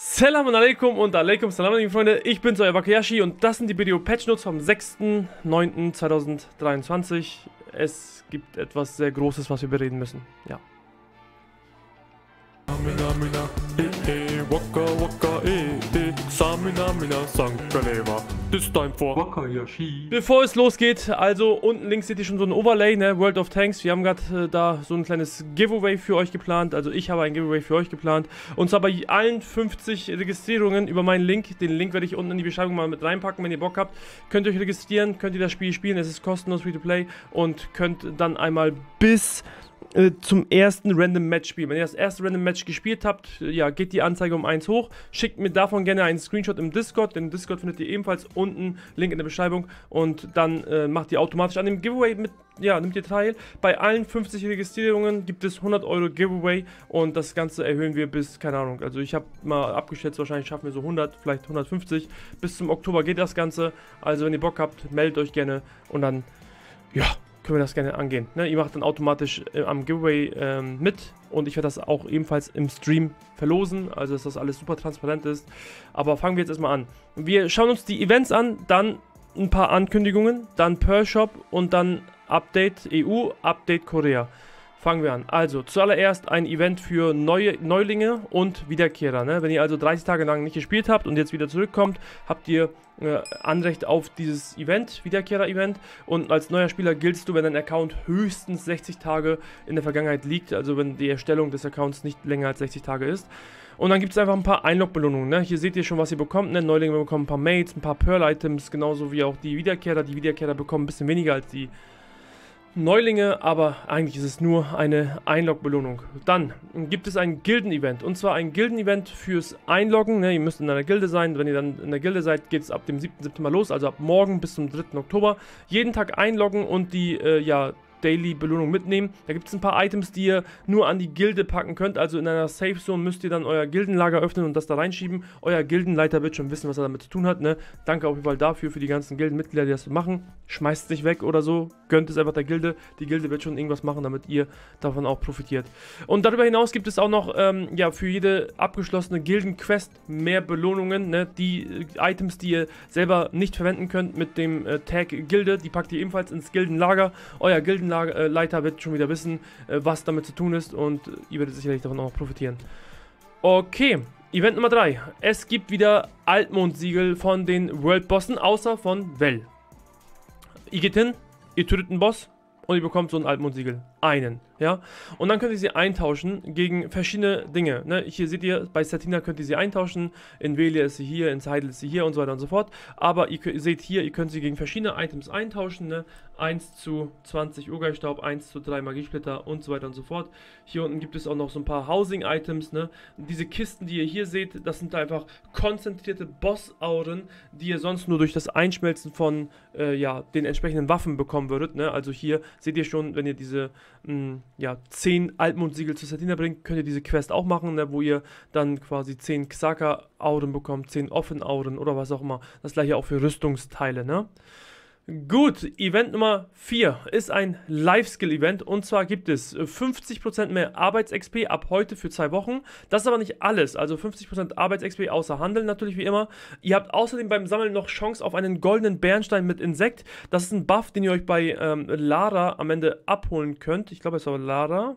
Salam alaikum und alaikum salam alaikum Freunde, ich bin's euer Wakayashi und das sind die Video Patch Notes vom 6.9.2023. Es gibt etwas sehr Großes, was wir bereden müssen. Ja. Eh, eh, Samina, Mina, Sankaleva. This time for Wakayashi. Bevor es losgeht, also unten links seht ihr schon so ein Overlay, ne? World of Tanks. Wir haben gerade äh, da so ein kleines Giveaway für euch geplant. Also ich habe ein Giveaway für euch geplant. Und zwar bei allen 50 Registrierungen über meinen Link. Den Link werde ich unten in die Beschreibung mal mit reinpacken, wenn ihr Bock habt. Könnt ihr euch registrieren, könnt ihr das Spiel spielen. Es ist kostenlos Free-to-Play und könnt dann einmal bis äh, zum ersten Random Match spielen. Wenn ihr das erste Random Match gespielt habt, ja, geht die Anzeige um 1 hoch. Schickt mir davon gerne einen Screenshot im Discord. Den Discord findet ihr ebenfalls unten, Link in der Beschreibung. Und dann äh, macht ihr automatisch an dem Giveaway mit, ja, nimmt ihr teil. Bei allen 50 Registrierungen gibt es 100 Euro Giveaway und das Ganze erhöhen wir bis, keine Ahnung, also ich habe mal abgeschätzt, wahrscheinlich schaffen wir so 100, vielleicht 150. Bis zum Oktober geht das Ganze. Also wenn ihr Bock habt, meldet euch gerne und dann, ja, können wir das gerne angehen. Ne? Ihr macht dann automatisch äh, am Giveaway ähm, mit und ich werde das auch ebenfalls im Stream verlosen, also dass das alles super transparent ist. Aber fangen wir jetzt erstmal an. Wir schauen uns die Events an, dann ein paar Ankündigungen, dann Pearl Shop und dann Update EU, Update Korea. Fangen wir an. Also, zuallererst ein Event für neue Neulinge und Wiederkehrer. Ne? Wenn ihr also 30 Tage lang nicht gespielt habt und jetzt wieder zurückkommt, habt ihr äh, Anrecht auf dieses Event, Wiederkehrer-Event. Und als neuer Spieler giltst du, wenn dein Account höchstens 60 Tage in der Vergangenheit liegt, also wenn die Erstellung des Accounts nicht länger als 60 Tage ist. Und dann gibt es einfach ein paar Einlog-Belohnungen. Ne? Hier seht ihr schon, was ihr bekommt. Ne? Neulinge bekommen ein paar Mates, ein paar Pearl-Items, genauso wie auch die Wiederkehrer. Die Wiederkehrer bekommen ein bisschen weniger als die Neulinge, aber eigentlich ist es nur eine Einlog-Belohnung. Dann gibt es ein Gilden-Event. Und zwar ein Gilden-Event fürs Einloggen. Ne, ihr müsst in einer Gilde sein. Wenn ihr dann in der Gilde seid, geht es ab dem 7. September los. Also ab morgen bis zum 3. Oktober. Jeden Tag einloggen und die äh, ja, Daily-Belohnung mitnehmen. Da gibt es ein paar Items, die ihr nur an die Gilde packen könnt. Also in einer Safe Zone müsst ihr dann euer Gildenlager öffnen und das da reinschieben. Euer Gildenleiter wird schon wissen, was er damit zu tun hat. Ne? Danke auf jeden Fall dafür, für die ganzen Gildenmitglieder, die das machen. Schmeißt es nicht weg oder so. Gönnt es einfach der Gilde. Die Gilde wird schon irgendwas machen, damit ihr davon auch profitiert. Und darüber hinaus gibt es auch noch ähm, ja, für jede abgeschlossene Gildenquest mehr Belohnungen. Ne? Die äh, Items, die ihr selber nicht verwenden könnt mit dem äh, Tag Gilde, die packt ihr ebenfalls ins Gildenlager. Euer Gilden Gruppenleiter äh, wird schon wieder wissen, äh, was damit zu tun ist und äh, ihr werdet sicherlich davon auch profitieren. Okay, Event Nummer 3. Es gibt wieder Altmondsiegel von den World-Bossen, außer von Well. Ihr geht hin, ihr tötet einen Boss und ihr bekommt so ein Altmondsiegel einen, ja. Und dann könnt ihr sie eintauschen gegen verschiedene Dinge, ne? Hier seht ihr, bei Satina könnt ihr sie eintauschen, in Velia ist sie hier, in Seidel ist sie hier und so weiter und so fort. Aber ihr, ihr seht hier, ihr könnt sie gegen verschiedene Items eintauschen, ne? 1 zu 20 Urgeilstaub, 1 zu 3 Magiesplitter und so weiter und so fort. Hier unten gibt es auch noch so ein paar Housing-Items, ne? Diese Kisten, die ihr hier seht, das sind einfach konzentrierte Boss-Auren, die ihr sonst nur durch das Einschmelzen von, äh, ja, den entsprechenden Waffen bekommen würdet, ne? Also hier seht ihr schon, wenn ihr diese mh, ähm, ja, 10 Altmondsiegel zu Sardina bringt, könnt ihr diese Quest auch machen, ne, wo ihr dann quasi 10 Xaka-Auren bekommt, 10 Offen-Auren oder was auch immer. Das gleiche auch für Rüstungsteile, ne? Gut, Event Nummer 4 ist ein Live-Skill-Event und zwar gibt es 50% mehr Arbeits-XP ab heute für zwei Wochen. Das ist aber nicht alles, also 50% Arbeits-XP außer Handeln natürlich wie immer. Ihr habt außerdem beim Sammeln noch Chance auf einen goldenen Bernstein mit Insekt. Das ist ein Buff, den ihr euch bei ähm, Lara am Ende abholen könnt. Ich glaube, es war Lara.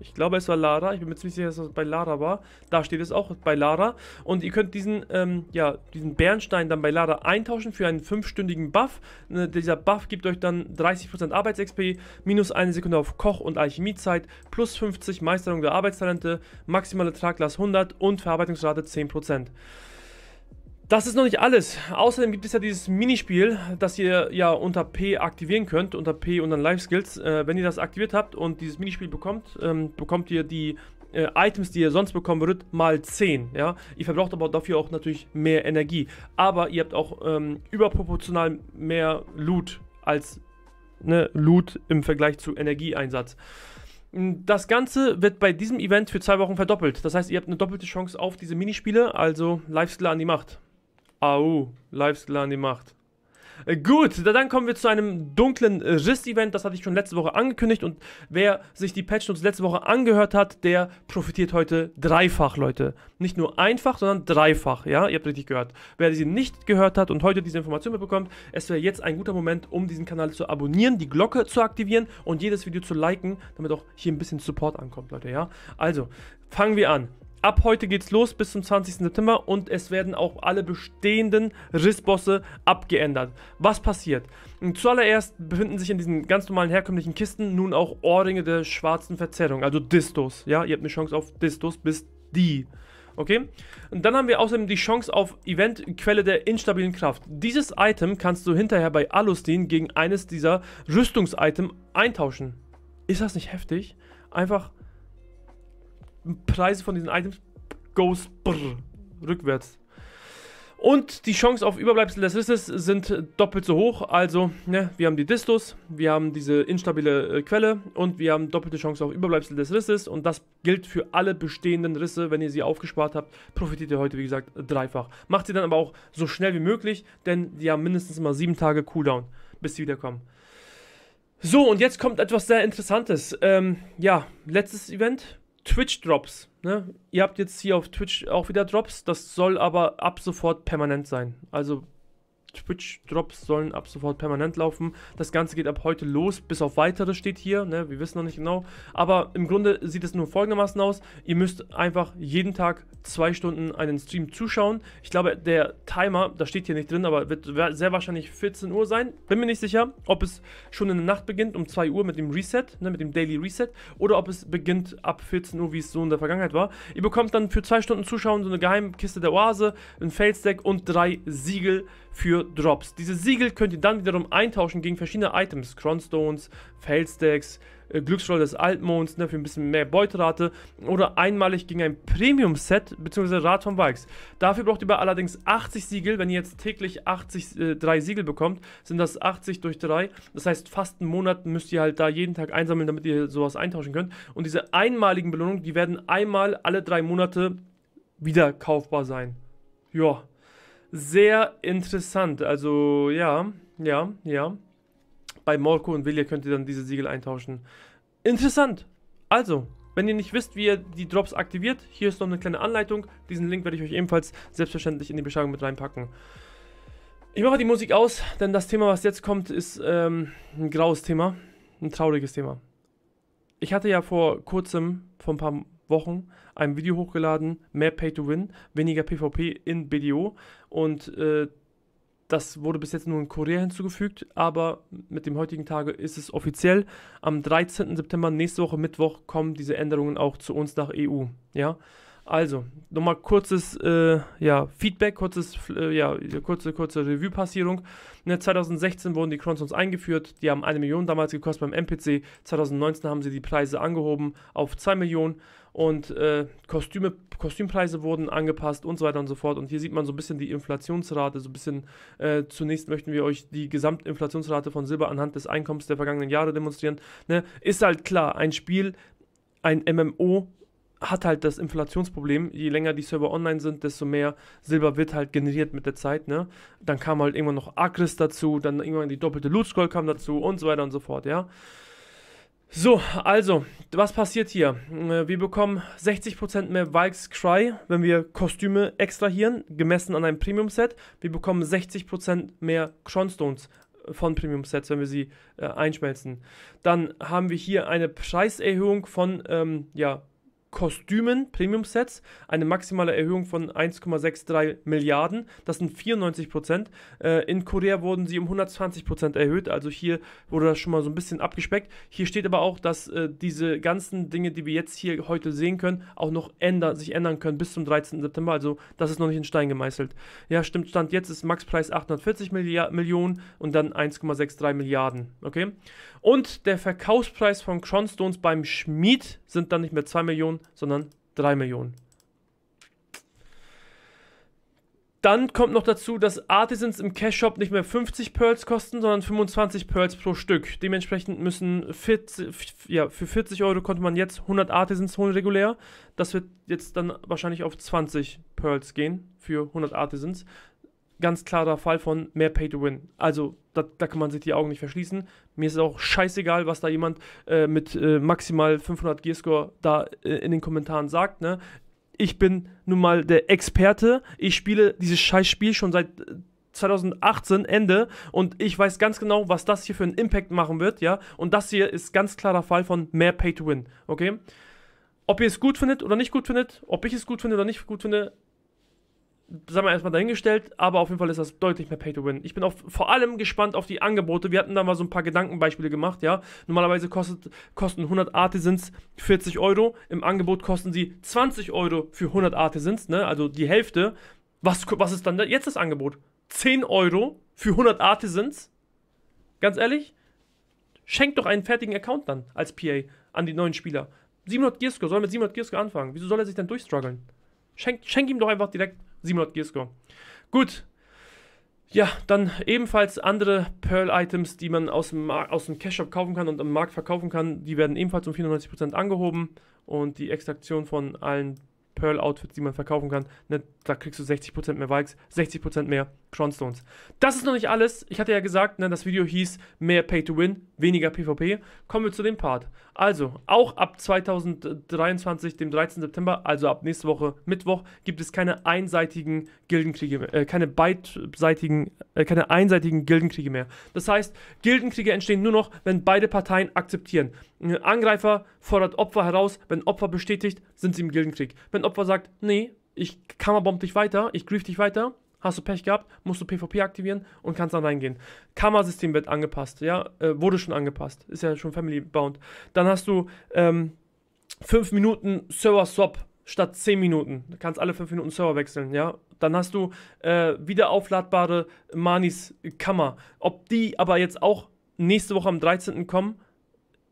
Ich glaube, es war Lara. Ich bin mir ziemlich sicher, dass es bei Lara war. Da steht es auch bei Lara. Und ihr könnt diesen, ähm, ja, diesen Bernstein dann bei Lara eintauschen für einen 5-stündigen Buff. Ne, dieser Buff gibt euch dann 30% Arbeits-XP, minus 1 Sekunde auf Koch- und Alchemiezeit, plus 50 Meisterung der Arbeitstalente, maximale Traglast 100 und Verarbeitungsrate 10%. Das ist noch nicht alles. Außerdem gibt es ja dieses Minispiel, das ihr ja unter P aktivieren könnt, unter P und dann Life Skills. Äh, wenn ihr das aktiviert habt und dieses Minispiel bekommt, ähm, bekommt ihr die äh, Items, die ihr sonst bekommen würdet, mal 10. Ja? Ihr verbraucht aber dafür auch natürlich mehr Energie. Aber ihr habt auch ähm, überproportional mehr Loot als ne, Loot im Vergleich zu Energieeinsatz. Hm, das Ganze wird bei diesem Event für zwei Wochen verdoppelt. Das heißt, ihr habt eine doppelte Chance auf diese Minispiele, also Lifestyle an die Macht. AU, Lifestyle an die Macht. Äh, gut, dann kommen wir zu einem dunklen äh, Riss-Event. Das hatte ich schon letzte Woche angekündigt. Und wer sich die Patch Notes letzte Woche angehört hat, der profitiert heute dreifach, Leute. Nicht nur einfach, sondern dreifach. Ja, ihr habt richtig gehört. Wer sie nicht gehört hat und heute diese Information mitbekommt, es wäre jetzt ein guter Moment, um diesen Kanal zu abonnieren, die Glocke zu aktivieren und jedes Video zu liken, damit auch hier ein bisschen Support ankommt, Leute. Ja, also fangen wir an. Ab heute geht's los bis zum 20. September und es werden auch alle bestehenden Rissbosse abgeändert. Was passiert? Zuallererst befinden sich in diesen ganz normalen herkömmlichen Kisten nun auch Ohrringe der schwarzen Verzerrung, also Distos. Ja, ihr habt eine Chance auf Distos bis die. Okay? Und dann haben wir außerdem die Chance auf Event Quelle der instabilen Kraft. Dieses Item kannst du hinterher bei Alustin gegen eines dieser Rüstungs-Item eintauschen. Ist das nicht heftig? Einfach Preise von diesen Items goes brr, rückwärts. Und die Chance auf Überbleibsel des Risses sind doppelt so hoch. Also, ne, wir haben die Distos, wir haben diese instabile äh, Quelle und wir haben doppelte Chance auf Überbleibsel des Risses. Und das gilt für alle bestehenden Risse. Wenn ihr sie aufgespart habt, profitiert ihr heute, wie gesagt, dreifach. Macht sie dann aber auch so schnell wie möglich, denn die haben mindestens mal sieben Tage Cooldown, bis sie wiederkommen. So, und jetzt kommt etwas sehr Interessantes. Ähm, ja, letztes Event, Twitch-Drops. Ne? Ihr habt jetzt hier auf Twitch auch wieder Drops. Das soll aber ab sofort permanent sein. Also Twitch-Drops sollen ab sofort permanent laufen. Das Ganze geht ab heute los, bis auf weitere steht hier, ne? wir wissen noch nicht genau. Aber im Grunde sieht es nur folgendermaßen aus. Ihr müsst einfach jeden Tag zwei Stunden einen Stream zuschauen. Ich glaube, der Timer, das steht hier nicht drin, aber wird sehr wahrscheinlich 14 Uhr sein. Bin mir nicht sicher, ob es schon in der Nacht beginnt, um 2 Uhr mit dem Reset, ne? mit dem Daily Reset, oder ob es beginnt ab 14 Uhr, wie es so in der Vergangenheit war. Ihr bekommt dann für zwei Stunden Zuschauen so eine geheime Kiste der Oase, ein Failstack und drei Siegel für Drops. Diese Siegel könnt ihr dann wiederum eintauschen gegen verschiedene Items, Cronstones, Feldstacks, äh, Glücksroll des Altmonds ne, für ein bisschen mehr Beuterate oder einmalig gegen ein Premium-Set bzw. Rad von Bikes. Dafür braucht ihr allerdings 80 Siegel. Wenn ihr jetzt täglich 80, äh, 3 Siegel bekommt, sind das 80 durch 3. Das heißt, fast einen Monat müsst ihr halt da jeden Tag einsammeln, damit ihr sowas eintauschen könnt. Und diese einmaligen Belohnungen, die werden einmal alle drei Monate wieder kaufbar sein. Joa sehr interessant. Also ja, ja, ja. Bei Morko und Vilja könnt ihr dann diese Siegel eintauschen. Interessant. Also, wenn ihr nicht wisst, wie ihr die Drops aktiviert, hier ist noch eine kleine Anleitung. Diesen Link werde ich euch ebenfalls selbstverständlich in die Beschreibung mit reinpacken. Ich mache die Musik aus, denn das Thema, was jetzt kommt, ist ähm, ein graues Thema, ein trauriges Thema. Ich hatte ja vor kurzem, vor ein paar Wochen ein Video hochgeladen, mehr Pay to Win, weniger PvP in BDO und äh, das wurde bis jetzt nur in Korea hinzugefügt, aber mit dem heutigen Tage ist es offiziell. Am 13. September, nächste Woche Mittwoch, kommen diese Änderungen auch zu uns nach EU. Ja, also nochmal kurzes äh, ja, Feedback, kurzes, äh, ja, kurze, kurze Revue-Passierung. Ne, 2016 wurden die Cronsons eingeführt, die haben eine Million damals gekostet beim MPC. 2019 haben sie die Preise angehoben auf 2 Millionen und äh, Kostüme, Kostümpreise wurden angepasst und so weiter und so fort. Und hier sieht man so ein bisschen die Inflationsrate, so ein bisschen äh, zunächst möchten wir euch die Gesamtinflationsrate von Silber anhand des Einkommens der vergangenen Jahre demonstrieren. Ne? Ist halt klar, ein Spiel, ein MMO hat halt das Inflationsproblem. Je länger die Server online sind, desto mehr Silber wird halt generiert mit der Zeit. Ne? Dann kam halt irgendwann noch Akris dazu, dann irgendwann die doppelte Loot Scroll kam dazu und so weiter und so fort, ja. So, also, was passiert hier? Äh, wir bekommen 60% mehr Vikes Cry, wenn wir Kostüme extrahieren, gemessen an einem Premium-Set. Wir bekommen 60% mehr Cronstones äh, von Premium-Sets, wenn wir sie äh, einschmelzen. Dann haben wir hier eine Preiserhöhung von ähm, ja, Kostümen, Premium-Sets, eine maximale Erhöhung von 1,63 Milliarden, das sind 94 Prozent. Äh, in Korea wurden sie um 120 Prozent erhöht, also hier wurde das schon mal so ein bisschen abgespeckt. Hier steht aber auch, dass äh, diese ganzen Dinge, die wir jetzt hier heute sehen können, auch noch ändern, sich ändern können bis zum 13. September, also das ist noch nicht in Stein gemeißelt. Ja, stimmt, Stand jetzt ist Maxpreis 840 Milliard Millionen und dann 1,63 Milliarden, okay? Und der Verkaufspreis von Cronstones beim Schmied sind dann nicht mehr 2 Millionen, Millionen, sondern 3 Millionen. Dann kommt noch dazu, dass Artisans im Cash Shop nicht mehr 50 Pearls kosten, sondern 25 Pearls pro Stück. Dementsprechend müssen 40, ja, für 40 Euro konnte man jetzt 100 Artisans holen regulär. Das wird jetzt dann wahrscheinlich auf 20 Pearls gehen für 100 Artisans ganz klarer Fall von mehr Pay to Win. Also da, da kann man sich die Augen nicht verschließen. Mir ist auch scheißegal, was da jemand äh, mit äh, maximal 500 G-Score da äh, in den Kommentaren sagt. Ne? Ich bin nun mal der Experte. Ich spiele dieses Scheißspiel schon seit 2018 äh, Ende und ich weiß ganz genau, was das hier für einen Impact machen wird, ja. Und das hier ist ganz klarer Fall von mehr Pay to Win, okay? Ob ihr es gut findet oder nicht gut findet, ob ich es gut finde oder nicht gut finde, sagen wir erstmal dahingestellt, aber auf jeden Fall ist das deutlich mehr Pay to Win. Ich bin auch vor allem gespannt auf die Angebote. Wir hatten da mal so ein paar Gedankenbeispiele gemacht, ja. Normalerweise kostet, kosten 100 Artisans 40 Euro. Im Angebot kosten sie 20 Euro für 100 Artisans, ne? Also die Hälfte. Was, was ist dann jetzt das Angebot? 10 Euro für 100 Artisans? Ganz ehrlich? Schenk doch einen fertigen Account dann als PA an die neuen Spieler. 700 Giersko soll mit 700 Giersko anfangen. Wieso soll er sich dann durchstruggeln? Schenk, schenk ihm doch einfach direkt 700 Gearscore. Gut. Ja, dann ebenfalls andere Pearl-Items, die man aus dem, aus dem Cash-Shop kaufen kann und am Markt verkaufen kann, die werden ebenfalls um 94% angehoben und die Extraktion von allen Pearl-Outfits, die man verkaufen kann, ne, da kriegst du 60% mehr Vikes, 60% mehr Schronstones. Das ist noch nicht alles. Ich hatte ja gesagt, ne, das Video hieß mehr Pay to Win, weniger PvP. Kommen wir zu dem Part. Also, auch ab 2023, dem 13. September, also ab nächste Woche Mittwoch, gibt es keine einseitigen Gildenkriege, äh, keine beidseitigen, äh, keine einseitigen Gildenkriege mehr. Das heißt, Gildenkriege entstehen nur noch, wenn beide Parteien akzeptieren. Ein Angreifer fordert Opfer heraus, wenn Opfer bestätigt, sind sie im Gildenkrieg. Wenn Opfer sagt, nee, ich kammerbomb dich weiter, ich grief dich weiter, Hast du Pech gehabt, musst du PvP aktivieren und kannst dann reingehen. Kammersystem wird angepasst, ja, äh, wurde schon angepasst, ist ja schon family-bound. Dann hast du 5 ähm, Minuten Server-Swap statt 10 Minuten. Du kannst alle 5 Minuten Server wechseln, ja. Dann hast du äh, wieder aufladbare Manis Kammer. Ob die aber jetzt auch nächste Woche am 13. kommen,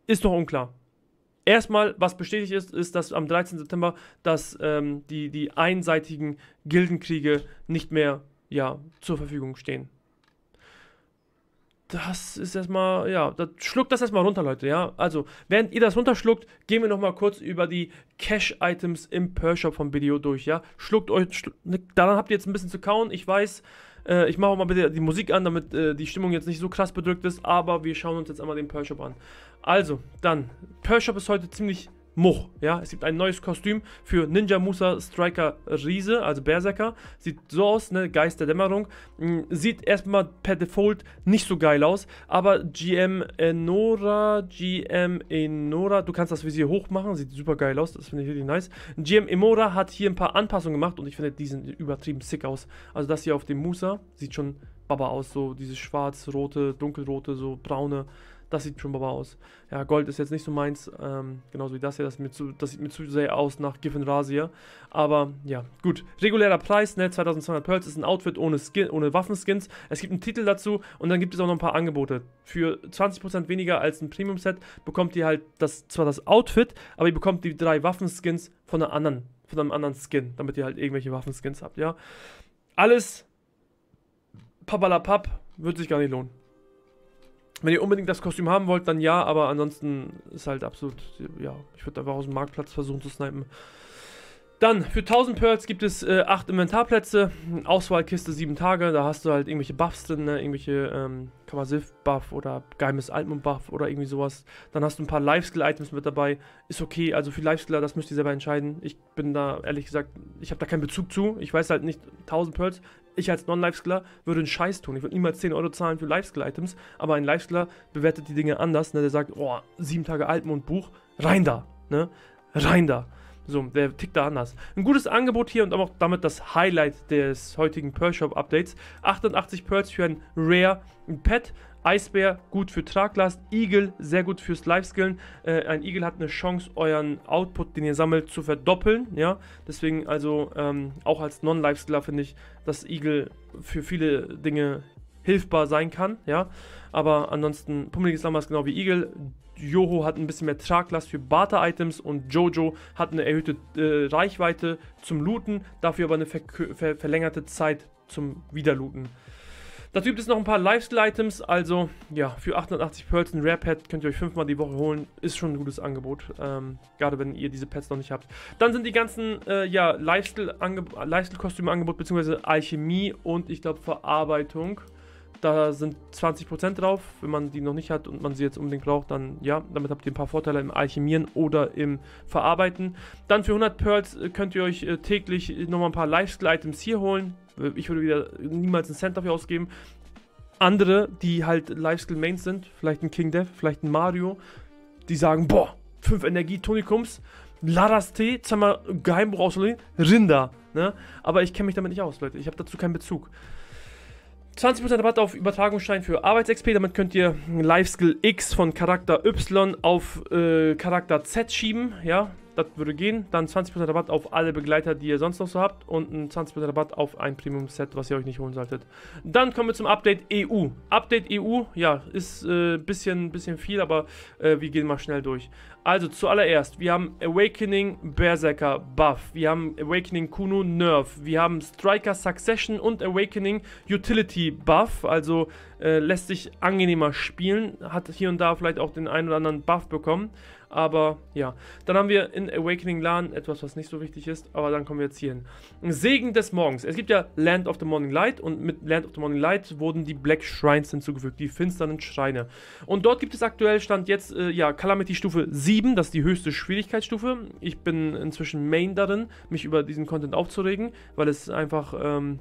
ist noch unklar. Erstmal, was bestätigt ist, ist, dass am 13. September dass, ähm, die, die einseitigen Gildenkriege nicht mehr ja, zur Verfügung stehen. Das ist erstmal, ja, das, schluckt das erstmal runter, Leute, ja. Also, während ihr das runterschluckt, gehen wir nochmal kurz über die Cash-Items im Per-Shop von Video durch, ja. Schluckt euch, schluckt, ne, daran habt ihr jetzt ein bisschen zu kauen, ich weiß, äh, ich mache auch mal bitte die Musik an, damit äh, die Stimmung jetzt nicht so krass bedrückt ist, aber wir schauen uns jetzt einmal den Pearl Shop an. Also, dann, Pearl Shop ist heute ziemlich Moch. Ja, es gibt ein neues Kostüm für Ninja Musa Striker Riese, also Berserker. Sieht so aus, ne? Geist der Dämmerung. Hm, sieht erstmal per Default nicht so geil aus, aber GM Enora, GM Enora, du kannst das Visier hoch machen, sieht super geil aus, das finde ich richtig nice. GM Emora hat hier ein paar Anpassungen gemacht und ich finde, die sind übertrieben sick aus. Also das hier auf dem Musa sieht schon Baba aus, so dieses schwarz-rote, dunkelrote, so braune. Das sieht schon Baba aus. Ja, Gold ist jetzt nicht so meins. Ähm, genauso wie das hier. Das, mir zu, das sieht mir zu sehr aus nach Giffen Rasier. Aber ja, gut. Regulärer Preis, ne? 2200 Pearls ist ein Outfit ohne, Skin, ohne Waffenskins. Es gibt einen Titel dazu und dann gibt es auch noch ein paar Angebote. Für 20% weniger als ein Premium-Set bekommt ihr halt das, zwar das Outfit, aber ihr bekommt die drei Waffenskins von einer anderen von einem anderen Skin, damit ihr halt irgendwelche Waffenskins habt, ja. Alles Papalapap wird sich gar nicht lohnen. Wenn ihr unbedingt das Kostüm haben wollt, dann ja, aber ansonsten ist halt absolut, ja, ich würde einfach aus dem Marktplatz versuchen zu snipen. Dann, für 1000 Pearls gibt es äh, 8 Inventarplätze, Auswahlkiste 7 Tage, da hast du halt irgendwelche Buffs drin, ne? irgendwelche ähm, Kammersilf-Buff oder Geimes Altmund-Buff oder irgendwie sowas. Dann hast du ein paar Lifeskill-Items mit dabei, ist okay, also für Lifeskiller, das müsst ihr selber entscheiden. Ich bin da, ehrlich gesagt, ich habe da keinen Bezug zu, ich weiß halt nicht, 1000 Pearls, ich als Non-Lifeskill würde einen Scheiß tun. Ich würde niemals 10 Euro zahlen für Lifeskill-Items, aber ein Lifeskill bewertet die Dinge anders. Ne? Der sagt, oh, sieben Tage Alpen und Buch, rein da. Ne? Rein da. So, der tickt da anders. Ein gutes Angebot hier und auch damit das Highlight des heutigen Pearl Shop Updates. 88 Pearls für ein Rare, ein Pet, Eisbär, gut für Traglast, Eagle, sehr gut fürs Live-Skillen. Äh, ein Eagle hat eine Chance, euren Output, den ihr sammelt, zu verdoppeln. Ja, deswegen also ähm, auch als Non-Live-Skiller finde ich, dass Eagle für viele Dinge hilfbar sein kann, ja. Aber ansonsten, pummeliges Lammas genau wie Eagle. Joho hat ein bisschen mehr Traglast für Barter-Items und Jojo hat eine erhöhte äh, Reichweite zum Looten, dafür aber eine ver ver verlängerte Zeit zum Wiederlooten. Dazu gibt es noch ein paar Lifestyle-Items, also ja, für 880 Pearls ein Rare-Pad könnt ihr euch fünfmal die Woche holen, ist schon ein gutes Angebot, ähm, gerade wenn ihr diese Pads noch nicht habt. Dann sind die ganzen äh, ja, Lifestyle-Kostüme-Angebot, Lifestyle beziehungsweise Alchemie und ich glaube Verarbeitung da sind 20% drauf. Wenn man die noch nicht hat und man sie jetzt unbedingt braucht, dann ja, damit habt ihr ein paar Vorteile im Alchemieren oder im Verarbeiten. Dann für 100 Pearls äh, könnt ihr euch äh, täglich äh, nochmal ein paar Lifestyle-Items hier holen. Ich würde wieder niemals einen Cent dafür ausgeben. Andere, die halt Lifestyle-Mains sind, vielleicht ein King Death, vielleicht ein Mario, die sagen, boah, 5 Energie-Tonikums, Laras Tee, zweimal Geheimbuch auszulegen, Rinder. Ne? Aber ich kenne mich damit nicht aus, Leute. Ich habe dazu keinen Bezug. 20% Rabatt auf Übertragungsschein für ArbeitsXP. Damit könnt ihr Lifeskill X von Charakter Y auf äh, Charakter Z schieben. Ja, das würde gehen. Dann 20% Rabatt auf alle Begleiter, die ihr sonst noch so habt. Und ein 20% Rabatt auf ein Premium-Set, was ihr euch nicht holen solltet. Dann kommen wir zum Update EU. Update EU, ja, ist ein äh, bisschen, bisschen viel, aber äh, wir gehen mal schnell durch. Also zuallererst, wir haben Awakening Berserker Buff. Wir haben Awakening Kuno Nerf. Wir haben Striker Succession und Awakening Utility Buff. Also äh, lässt sich angenehmer spielen. Hat hier und da vielleicht auch den einen oder anderen Buff bekommen. Aber ja, dann haben wir in Awakening Lan etwas, was nicht so wichtig ist, aber dann kommen wir jetzt hier hin. Segen des Morgens. Es gibt ja Land of the Morning Light und mit Land of the Morning Light wurden die Black Shrines hinzugefügt, die finsteren Schreine. Und dort gibt es aktuell Stand jetzt, äh, ja, Calamity Stufe 7, das ist die höchste Schwierigkeitsstufe. Ich bin inzwischen Main darin, mich über diesen Content aufzuregen, weil es einfach, ähm,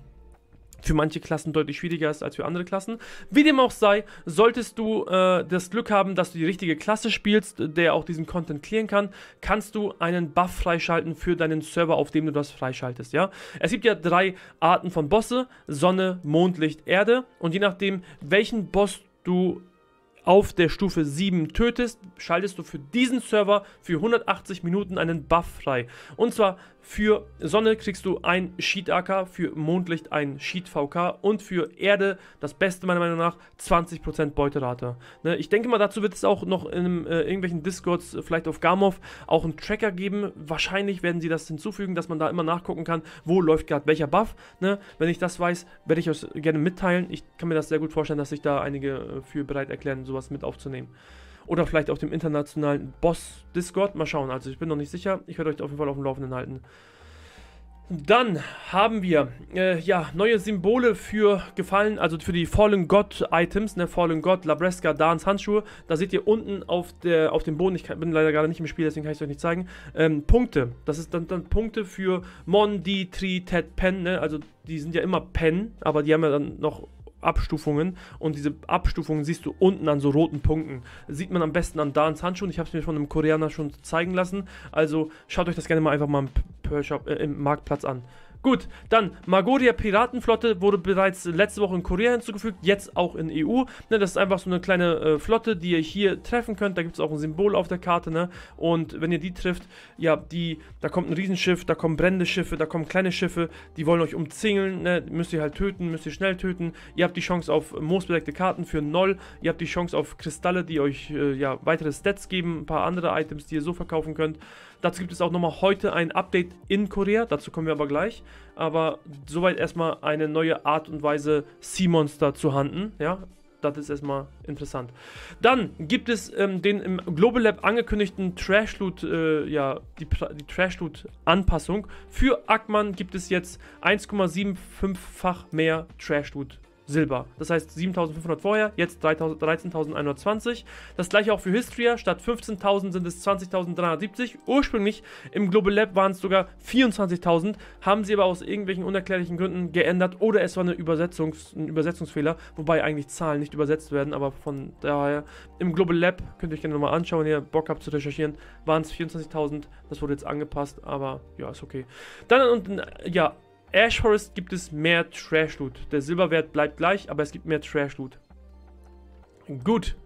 für manche Klassen deutlich schwieriger ist als für andere Klassen. Wie dem auch sei, solltest du äh, das Glück haben, dass du die richtige Klasse spielst, der auch diesen Content clearen kann, kannst du einen Buff freischalten für deinen Server, auf dem du das freischaltest, ja? Es gibt ja drei Arten von Bosse, Sonne, Mondlicht, Erde und je nachdem, welchen Boss du auf der Stufe 7 tötest, schaltest du für diesen Server für 180 Minuten einen Buff frei. Und zwar für Sonne kriegst du ein Sheet AK, für Mondlicht ein Sheet VK und für Erde, das Beste meiner Meinung nach, 20% Beuterate. Ne, ich denke mal, dazu wird es auch noch in äh, irgendwelchen Discords, äh, vielleicht auf Gamov, auch einen Tracker geben. Wahrscheinlich werden sie das hinzufügen, dass man da immer nachgucken kann, wo läuft gerade welcher Buff. Ne, wenn ich das weiß, werde ich euch gerne mitteilen. Ich kann mir das sehr gut vorstellen, dass sich da einige äh, für bereit erklären, sowas mit aufzunehmen. Oder vielleicht auf dem internationalen Boss-Discord. Mal schauen. Also ich bin noch nicht sicher. Ich werde euch auf jeden Fall auf dem Laufenden halten. Dann haben wir äh, ja neue Symbole für Gefallen, also für die Fallen God Items, ne Fallen God, Labresca, Dans Handschuhe. Da seht ihr unten auf der auf dem Boden, ich bin leider gerade nicht im Spiel, deswegen kann ich es euch nicht zeigen. Ähm, Punkte, das ist dann, dann Punkte für Mon, Di, Tri, Ted, Pen, ne? Also die sind ja immer Pen, aber die haben ja dann noch Abstufungen und diese Abstufungen siehst du unten an so roten Punkten. Sieht man am besten an Dans Handschuhen. Ich habe es mir von einem Koreaner schon zeigen lassen. Also schaut euch das gerne mal einfach mal im, äh, im Marktplatz an. Gut, dann Magoria Piratenflotte wurde bereits letzte Woche in Korea hinzugefügt, jetzt auch in EU. Ne, das ist einfach so eine kleine äh, Flotte, die ihr hier treffen könnt. Da gibt es auch ein Symbol auf der Karte. Ne? Und wenn ihr die trifft, ja, die, da kommt ein Riesenschiff, da kommen brennende Schiffe, da kommen kleine Schiffe, die wollen euch umzingeln. Ne? Müsst ihr halt töten, müsst ihr schnell töten. Ihr habt die Chance auf moosbedeckte Karten für Null. Ihr habt die Chance auf Kristalle, die euch äh, ja, weitere Stats geben, ein paar andere Items, die ihr so verkaufen könnt. Dazu gibt es auch nochmal heute ein Update in Korea, dazu kommen wir aber gleich. Aber soweit erstmal eine neue Art und Weise, Sea-Monster zu handeln. Ja, das ist erstmal interessant. Dann gibt es ähm, den im Global Lab angekündigten Trash Loot, äh, ja, die, die, Trash Loot Anpassung. Für Ackmann gibt es jetzt 1,75-fach mehr Trash Loot Silber. Das heißt 7500 vorher, jetzt 13.120. Das gleiche auch für Histria. Statt 15.000 sind es 20.370. Ursprünglich im Global Lab waren es sogar 24.000. Haben sie aber aus irgendwelchen unerklärlichen Gründen geändert oder es war eine Übersetzungs, ein Übersetzungsfehler, wobei eigentlich Zahlen nicht übersetzt werden. Aber von daher im Global Lab könnt ihr euch gerne nochmal anschauen, wenn ihr Bock habt zu recherchieren. Waren es 24.000. Das wurde jetzt angepasst, aber ja, ist okay. Dann und ja, Ash Forest gibt es mehr Trash-Loot. Der Silberwert bleibt gleich, aber es gibt mehr Trash-Loot. Gut.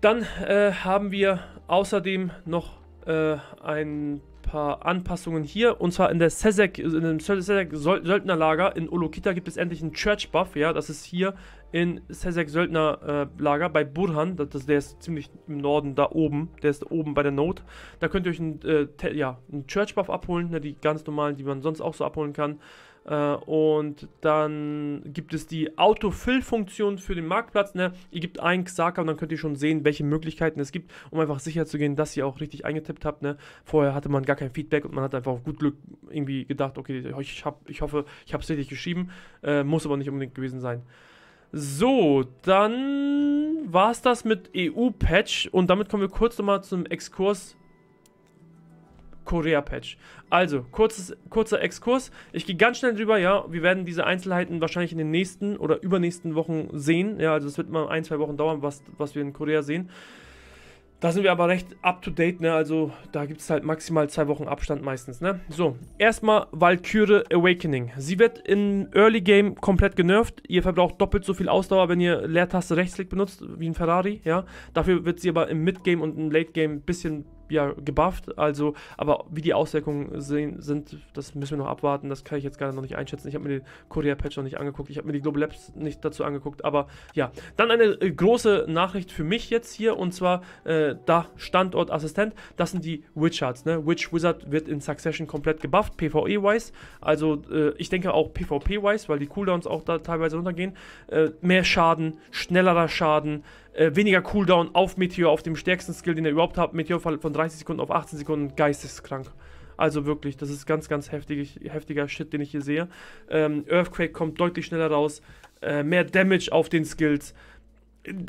Dann äh, haben wir außerdem noch äh, ein paar Anpassungen hier. Und zwar in der Sesek, in dem Söldnerlager in Olokita gibt es endlich einen Church Buff. Ja, das ist hier in Sesek Söldner äh, Lager bei Burhan, das, das, der ist ziemlich im Norden da oben, der ist oben bei der Note. Da könnt ihr euch einen, äh, ja, einen Church Buff abholen, ne, die ganz normalen, die man sonst auch so abholen kann. Äh, und dann gibt es die Autofill-Funktion für den Marktplatz. Ne? Ihr gebt einen Xaka und dann könnt ihr schon sehen, welche Möglichkeiten es gibt, um einfach sicher zu gehen, dass ihr auch richtig eingetippt habt. Ne? Vorher hatte man gar kein Feedback und man hat einfach auf gut Glück irgendwie gedacht, okay, ich, hab, ich hoffe, ich habe es richtig geschrieben. Äh, muss aber nicht unbedingt gewesen sein. So, dann war es das mit EU-Patch und damit kommen wir kurz nochmal zum Exkurs Korea-Patch. Also, kurzes, kurzer Exkurs. Ich gehe ganz schnell drüber, ja. Wir werden diese Einzelheiten wahrscheinlich in den nächsten oder übernächsten Wochen sehen. Ja, also es wird mal ein, zwei Wochen dauern, was, was wir in Korea sehen. Da sind wir aber recht up to date, ne? Also da gibt es halt maximal zwei Wochen Abstand meistens, ne? So, erstmal Valkyrie Awakening. Sie wird im Early Game komplett genervt. Ihr verbraucht doppelt so viel Ausdauer, wenn ihr Leertaste Rechtsklick benutzt, wie ein Ferrari, ja? Dafür wird sie aber im Mid Game und im Late Game ein bisschen ja, gebufft. Also, aber wie die Auswirkungen sehen, sind, das müssen wir noch abwarten. Das kann ich jetzt gerade noch nicht einschätzen. Ich habe mir den Korea-Patch noch nicht angeguckt. Ich habe mir die Global Labs nicht dazu angeguckt. Aber ja, dann eine äh, große Nachricht für mich jetzt hier. Und zwar äh, da Standortassistent. Das sind die Witchards. Ne? Witch Wizard wird in Succession komplett gebufft, PvE-wise. Also, äh, ich denke auch PvP-wise, weil die Cooldowns auch da teilweise runtergehen. Äh, mehr Schaden, schnellerer Schaden. Äh, weniger Cooldown auf Meteor, auf dem stärksten Skill, den er überhaupt hat. Meteor von 30 Sekunden auf 18 Sekunden, geisteskrank. Also wirklich, das ist ganz, ganz heftig, heftiger Shit, den ich hier sehe. Ähm, Earthquake kommt deutlich schneller raus. Äh, mehr Damage auf den Skills.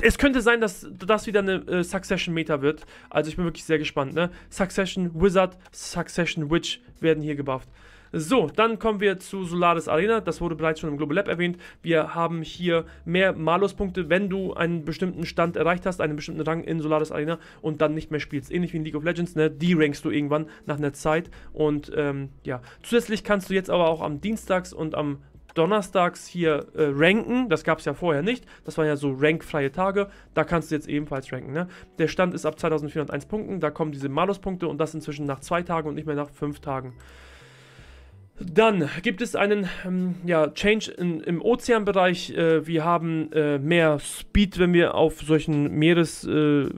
Es könnte sein, dass das wieder eine äh, Succession-Meta wird. Also ich bin wirklich sehr gespannt. Ne? Succession Wizard, Succession Witch werden hier gebufft. So, dann kommen wir zu Solaris Arena. Das wurde bereits schon im Global Lab erwähnt. Wir haben hier mehr Maluspunkte, wenn du einen bestimmten Stand erreicht hast, einen bestimmten Rang in Solaris Arena und dann nicht mehr spielst. Ähnlich wie in League of Legends, ne? Die rankst du irgendwann nach einer Zeit. Und ähm, ja, zusätzlich kannst du jetzt aber auch am Dienstags und am donnerstags hier äh, ranken. Das gab es ja vorher nicht. Das waren ja so rankfreie Tage. Da kannst du jetzt ebenfalls ranken. Ne? Der Stand ist ab 2401 Punkten. Da kommen diese Maluspunkte und das inzwischen nach zwei Tagen und nicht mehr nach fünf Tagen. Dann gibt es einen ähm, ja, Change in, im Ozeanbereich. Äh, wir haben äh, mehr Speed, wenn wir auf solchen Meeresfaden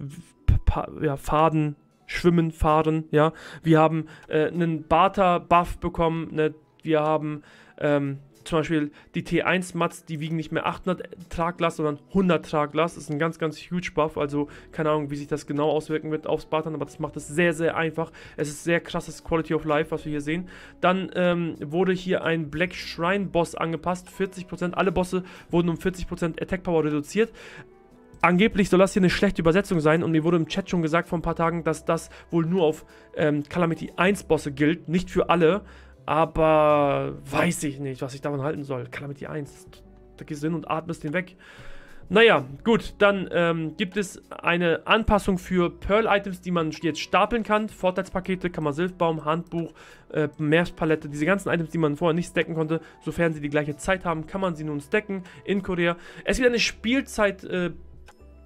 äh, ja, schwimmen, fahren. Ja? Wir haben äh, einen barter buff bekommen. Ne? Wir haben ähm, zum Beispiel die T1-Mats, die wiegen nicht mehr 800 Traglast, sondern 100 Traglast. Das ist ein ganz, ganz huge Buff. Also keine Ahnung, wie sich das genau auswirken wird aufs Bartan, aber das macht es sehr, sehr einfach. Es ist sehr krasses Quality of Life, was wir hier sehen. Dann ähm, wurde hier ein Black Shrine Boss angepasst. 40%, alle Bosse wurden um 40% Attack Power reduziert. Angeblich soll das hier eine schlechte Übersetzung sein und mir wurde im Chat schon gesagt vor ein paar Tagen, dass das wohl nur auf ähm, Calamity 1 Bosse gilt, nicht für alle. Aber weiß ich nicht, was ich davon halten soll. die 1. Da gehst du hin und atmest den weg. Naja, gut, dann ähm, gibt es eine Anpassung für Pearl-Items, die man jetzt stapeln kann. Vorteilspakete, Kammer-Silfbaum, Handbuch, äh, Meerspalette, diese ganzen Items, die man vorher nicht stacken konnte. Sofern sie die gleiche Zeit haben, kann man sie nun stacken in Korea. Es gibt eine Spielzeit- äh,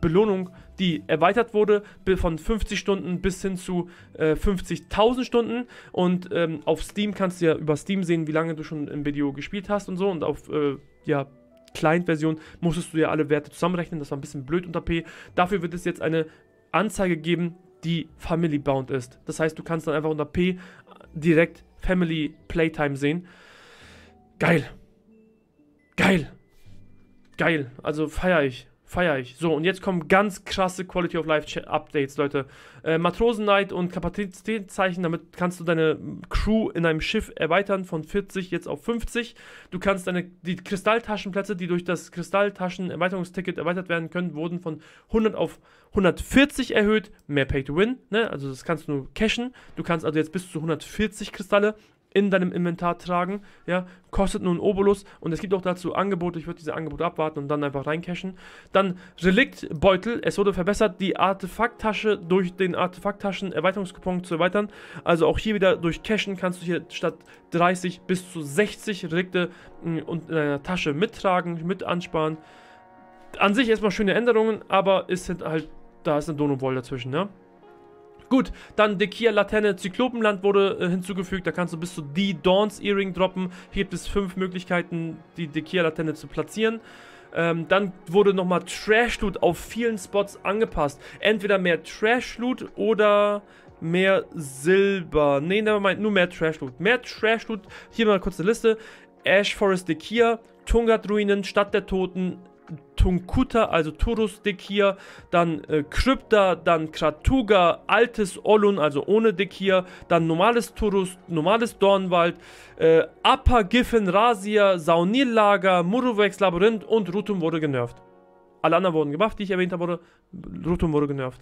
Belohnung, die erweitert wurde von 50 Stunden bis hin zu äh, 50.000 Stunden. Und ähm, auf Steam kannst du ja über Steam sehen, wie lange du schon im Video gespielt hast und so. Und auf, äh, ja, Client-Version musstest du ja alle Werte zusammenrechnen. Das war ein bisschen blöd unter P. Dafür wird es jetzt eine Anzeige geben, die family-bound ist. Das heißt, du kannst dann einfach unter P äh, direkt Family Playtime sehen. Geil. Geil. Geil. Also feier ich. Feier ich. So, und jetzt kommen ganz krasse Quality of Life Updates, Leute. Äh, Matrosen-Night und Kapazitätszeichen, damit kannst du deine Crew in einem Schiff erweitern von 40 jetzt auf 50. Du kannst deine, die Kristalltaschenplätze, die durch das Kristalltaschen-Erweiterungsticket erweitert werden können, wurden von 100 auf 140 erhöht. Mehr Pay to Win, ne? Also das kannst du nur cashen. Du kannst also jetzt bis zu 140 Kristalle in deinem Inventar tragen, ja, kostet nur einen Obolus und es gibt auch dazu Angebote, ich würde diese Angebote abwarten und dann einfach reincashen. Dann Reliktbeutel, es wurde verbessert, die Artefakttasche durch den Artefakttaschen Erweiterungskupon zu erweitern, also auch hier wieder durch Cashen kannst du hier statt 30 bis zu 60 Relikte hm, in deiner Tasche mittragen, mit ansparen. An sich erstmal schöne Änderungen, aber ist halt, da ist eine donut dazwischen, ne? Gut, dann Dekia Laterne Zyklopenland wurde äh, hinzugefügt. Da kannst du bis zu die Dawn's Earring droppen. Hier gibt es fünf Möglichkeiten, die Dekia Laterne zu platzieren. Ähm, dann wurde nochmal Trash Loot auf vielen Spots angepasst. Entweder mehr Trash Loot oder mehr Silber. Nee, nevermind, nur mehr Trash Loot. Mehr Trash Loot. Hier mal kurz eine Liste. Ash Forest Dekia, Tungat Ruinen, Stadt der Toten, Tunkuta, also Turus Dekir, dann äh, Krypta, dann Kratuga, altes Olun, also ohne Dekir, dann normales Turus, normales Dornwald, äh, Appa, Giffen, Rasia, Saunil-Lager, Muruvex, Labyrinth und Rutum wurde genervt. Alle anderen wurden gemacht, die ich erwähnt habe, wurde, Rutum wurde genervt.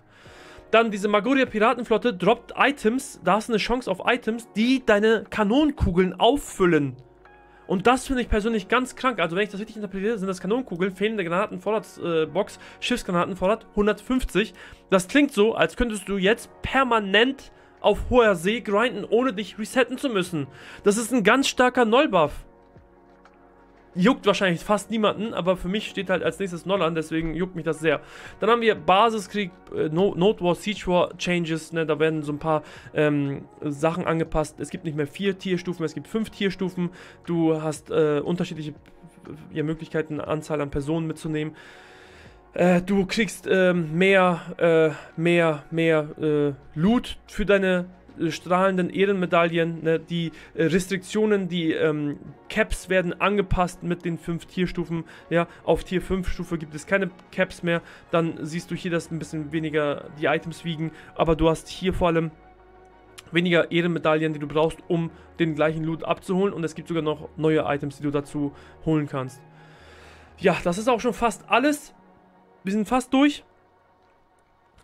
Dann diese Magoria Piratenflotte droppt Items, da hast du eine Chance auf Items, die deine Kanonenkugeln auffüllen. Und das finde ich persönlich ganz krank. Also wenn ich das richtig interpretiere, sind das Kanonenkugeln, fehlende Granaten, Vorratsbox, äh, Schiffsgranaten, Vorrat 150. Das klingt so, als könntest du jetzt permanent auf hoher See grinden, ohne dich resetten zu müssen. Das ist ein ganz starker Nullbuff. Juckt wahrscheinlich fast niemanden, aber für mich steht halt als nächstes an, deswegen juckt mich das sehr. Dann haben wir Basiskrieg, äh, no Note War, Siege War Changes, ne, da werden so ein paar ähm, Sachen angepasst. Es gibt nicht mehr vier Tierstufen, es gibt fünf Tierstufen. Du hast äh, unterschiedliche äh, ja, Möglichkeiten, Anzahl an Personen mitzunehmen. Äh, du kriegst ähm, äh, mehr, mehr, mehr äh, Loot für deine strahlenden Ehrenmedaillen, ne, die äh, Restriktionen, die ähm, Caps werden angepasst mit den fünf Tierstufen. Ja, auf Tier 5 Stufe gibt es keine Caps mehr. Dann siehst du hier, dass ein bisschen weniger die Items wiegen, aber du hast hier vor allem weniger Ehrenmedaillen, die du brauchst, um den gleichen Loot abzuholen. Und es gibt sogar noch neue Items, die du dazu holen kannst. Ja, das ist auch schon fast alles. Wir sind fast durch.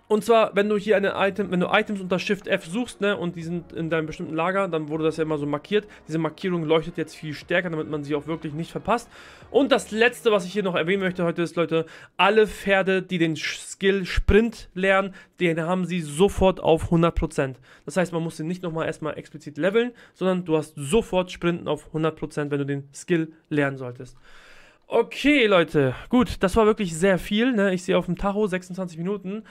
Und zwar, wenn du hier eine Item, wenn du Items unter Shift F suchst, ne, und die sind in deinem bestimmten Lager, dann wurde das ja immer so markiert. Diese Markierung leuchtet jetzt viel stärker, damit man sie auch wirklich nicht verpasst. Und das letzte, was ich hier noch erwähnen möchte heute ist, Leute, alle Pferde, die den Skill Sprint lernen, den haben sie sofort auf 100%. Das heißt, man muss sie nicht nochmal erstmal explizit leveln, sondern du hast sofort Sprinten auf 100%, wenn du den Skill lernen solltest. Okay, Leute, gut, das war wirklich sehr viel. Ne? Ich sehe auf dem Tacho 26 Minuten.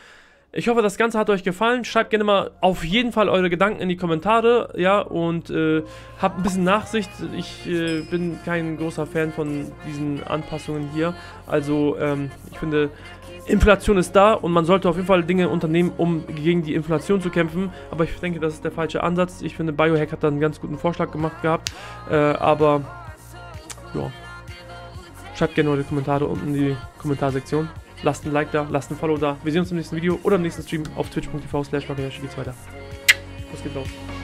Ich hoffe, das Ganze hat euch gefallen. Schreibt gerne mal auf jeden Fall eure Gedanken in die Kommentare, ja, und äh, habt ein bisschen Nachsicht. Ich äh, bin kein großer Fan von diesen Anpassungen hier. Also, ähm, ich finde, Inflation ist da und man sollte auf jeden Fall Dinge unternehmen, um gegen die Inflation zu kämpfen. Aber ich denke, das ist der falsche Ansatz. Ich finde, Biohack hat da einen ganz guten Vorschlag gemacht gehabt. Äh, aber, ja. Schreibt gerne eure Kommentare unten in die Kommentarsektion. Lasst ein Like da, lasst ein Follow da. Wir sehen uns im nächsten Video oder im nächsten Stream auf twitch.tv slash geht's weiter. Das geht los.